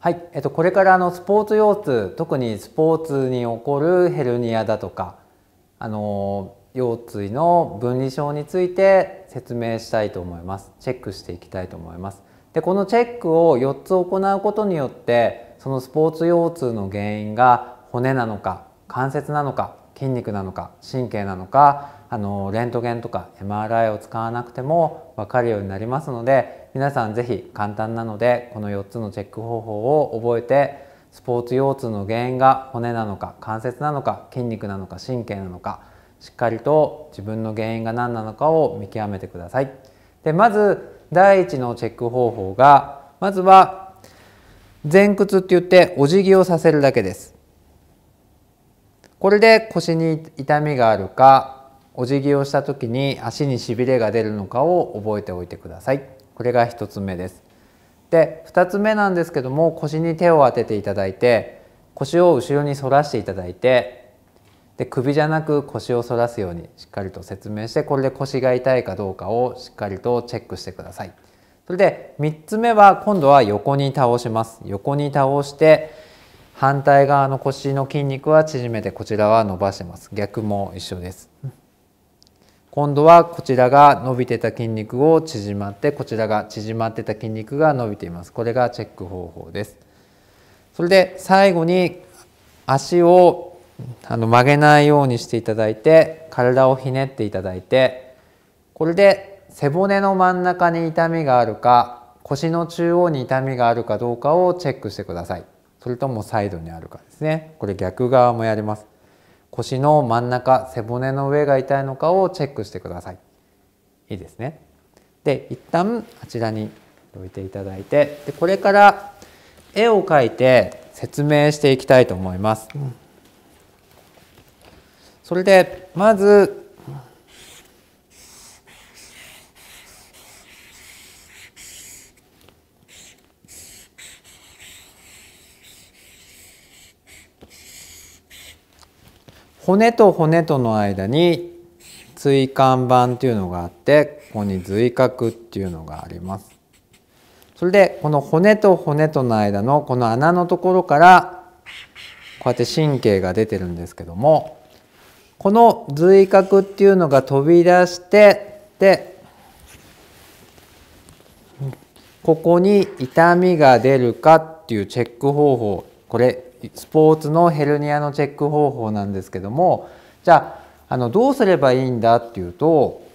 はい、えっと、これからあのスポーツ腰痛特にスポーツに起こるヘルニアだとかあの腰椎の分離症について説明したいと思いますチェックしていきたいと思いますでこのチェックを4つ行うことによってそのスポーツ腰痛の原因が骨なのか関節なのか筋肉なのか神経なのかあのレントゲンとか MRI を使わなくても分かるようになりますので皆さん是非簡単なのでこの4つのチェック方法を覚えてスポーツ腰痛の原因が骨なのか関節なのか筋肉なのか神経なのかしっかりと自分の原因が何なのかを見極めてください。でまず第1のチェック方法がまずは前屈って言ってお辞儀をさせるだけです。これで腰に痛みがあるかお辞儀をした時に足にしびれが出るのかを覚えておいてくださいこれが1つ目ですで2つ目なんですけども腰に手を当てていただいて腰を後ろに反らしていただいてで首じゃなく腰を反らすようにしっかりと説明してこれで腰が痛いかどうかをしっかりとチェックしてくださいそれで3つ目は今度は横に倒します横に倒して反対側の腰の筋肉は縮めてこちらは伸ばしてます逆も一緒です今度はこちらが伸びてた筋肉を縮まってこちらが縮まってた筋肉が伸びていますこれがチェック方法ですそれで最後に足をあの曲げないようにしていただいて体をひねっていただいてこれで背骨の真ん中に痛みがあるか腰の中央に痛みがあるかどうかをチェックしてくださいそれともサイドにあるかですねこれ逆側もやります腰の真ん中背骨の上が痛いのかをチェックしてくださいいいですねで一旦あちらに置いていただいてでこれから絵を描いて説明していきたいと思います、うん、それでまず骨と骨との間に椎間板っていうのがあってここに髄核っていうのがありますそれでこの骨と骨との間のこの穴のところからこうやって神経が出てるんですけどもこの髄核っていうのが飛び出してでここに痛みが出るかっていうチェック方法これスポーツのヘルニアのチェック方法なんですけどもじゃああのどうすればいいんだっていうと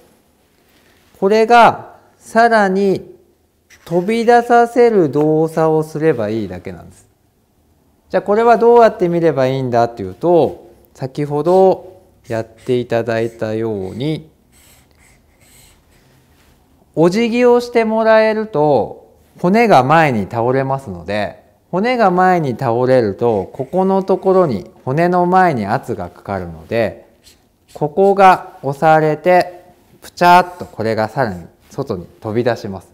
これがさらに飛び出させる動作をすればいいだけなんです。じゃあこれはどうやって見ればいいんだっていうと先ほどやっていただいたようにお辞儀をしてもらえると骨が前に倒れますので骨が前に倒れるとここのところに骨の前に圧がかかるのでここが押されてプチャっとこれがさらに外に飛び出します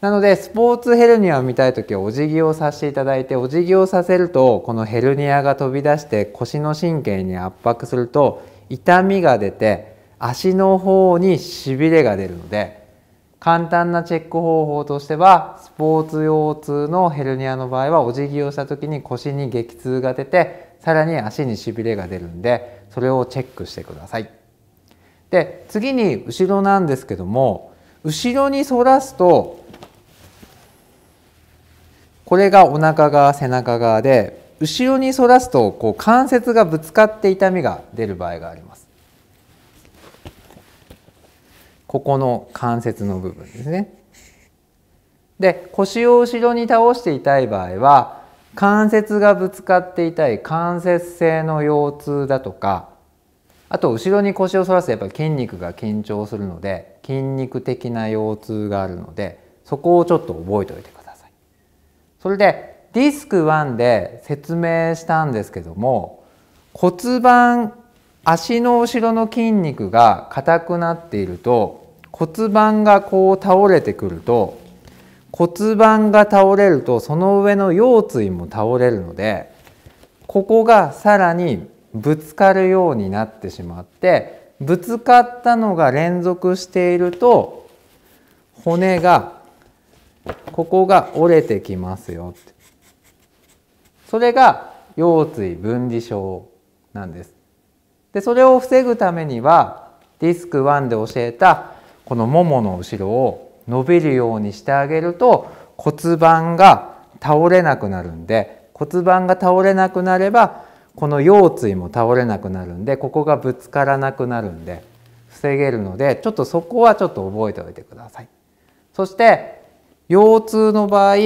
なのでスポーツヘルニアを見たい時はお辞儀をさせていただいてお辞儀をさせるとこのヘルニアが飛び出して腰の神経に圧迫すると痛みが出て足の方にしびれが出るので簡単なチェック方法としてはスポーツ腰痛のヘルニアの場合はお辞儀をした時に腰に激痛が出てさらに足にしびれが出るんでそれをチェックしてください。で次に後ろなんですけども後ろに反らすとこれがお腹側背中側で後ろに反らすとこう関節がぶつかって痛みが出る場合があります。ここの関節の部分ですね。で腰を後ろに倒して痛い場合は関節がぶつかって痛い関節性の腰痛だとかあと後ろに腰を反らすとやっぱり筋肉が緊張するので筋肉的な腰痛があるのでそこをちょっと覚えておいてください。それでディスク1で説明したんですけども骨盤足の後ろの筋肉が硬くなっていると骨盤がこう倒れてくると骨盤が倒れるとその上の腰椎も倒れるのでここがさらにぶつかるようになってしまってぶつかったのが連続していると骨がここが折れてきますよそれが腰椎分離症なんですでそれを防ぐためにはディスク1で教えたこのももの後ろを伸びるようにしてあげると骨盤が倒れなくなるんで骨盤が倒れなくなればこの腰椎も倒れなくなるんでここがぶつからなくなるんで防げるのでちょっとそこはちょっと覚えておいてください。そして腰痛の場合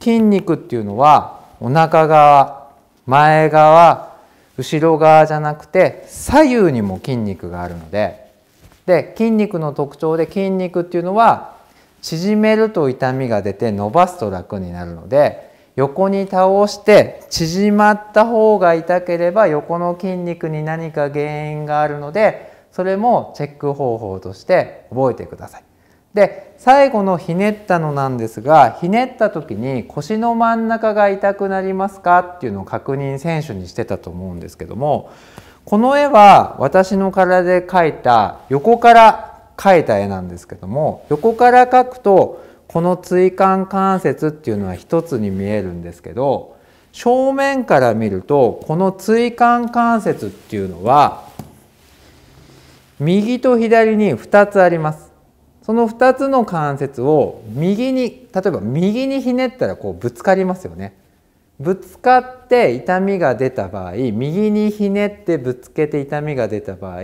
筋肉っていうのはお腹側前側後ろ側じゃなくて左右にも筋肉があるのでで筋肉の特徴で筋肉っていうのは縮めると痛みが出て伸ばすと楽になるので横に倒して縮まった方が痛ければ横の筋肉に何か原因があるのでそれもチェック方法として覚えてください。で最後のひねったのなんですがひねった時に腰の真ん中が痛くなりますかっていうのを確認選手にしてたと思うんですけどもこの絵は私の体で描いた横から描いた絵なんですけども横から描くとこの椎間関節っていうのは一つに見えるんですけど正面から見るとこの椎間関節っていうのは右と左に2つありますその2つの関節を右に例えば右にひねったらこうぶつかりますよねぶつかって痛みが出た場合右にひねってぶつけて痛みが出た場合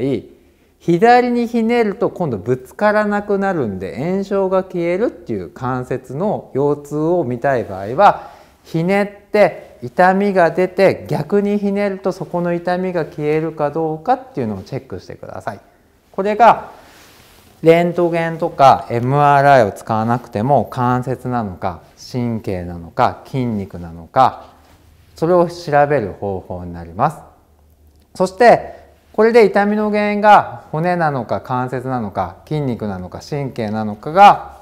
左にひねると今度ぶつからなくなるんで炎症が消えるっていう関節の腰痛を見たい場合はひねって痛みが出て逆にひねるとそこの痛みが消えるかどうかっていうのをチェックしてください。これがレントゲンとか MRI を使わなくても関節なのか神経なのか筋肉なのかそれを調べる方法になりますそしてこれで痛みの原因が骨なのか関節なのか筋肉なのか神経なのかが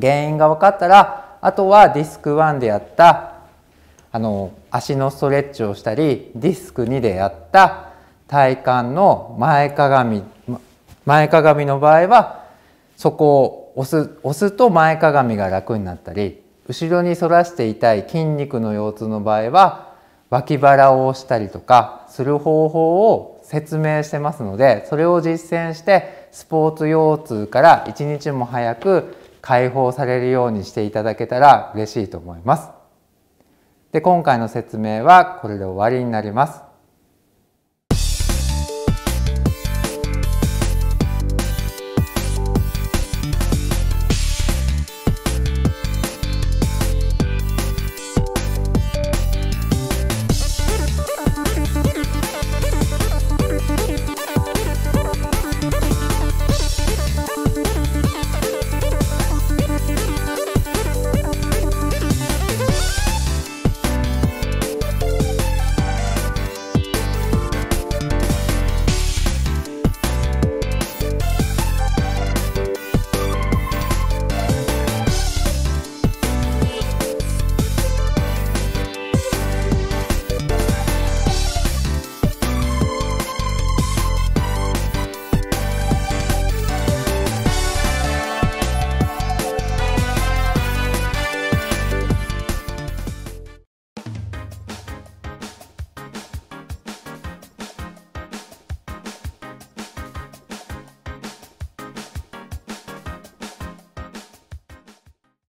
原因が分かったらあとはディスク1でやったあの足のストレッチをしたりディスク2でやった体幹の前かがみ前かがみの場合はそこを押す押すと前かがみが楽になったり後ろに反らして痛い筋肉の腰痛の場合は脇腹を押したりとかする方法を説明してますのでそれを実践してスポーツ腰痛から一日も早く解放されるようにしていただけたら嬉しいと思います。で今回の説明はこれで終わりになります。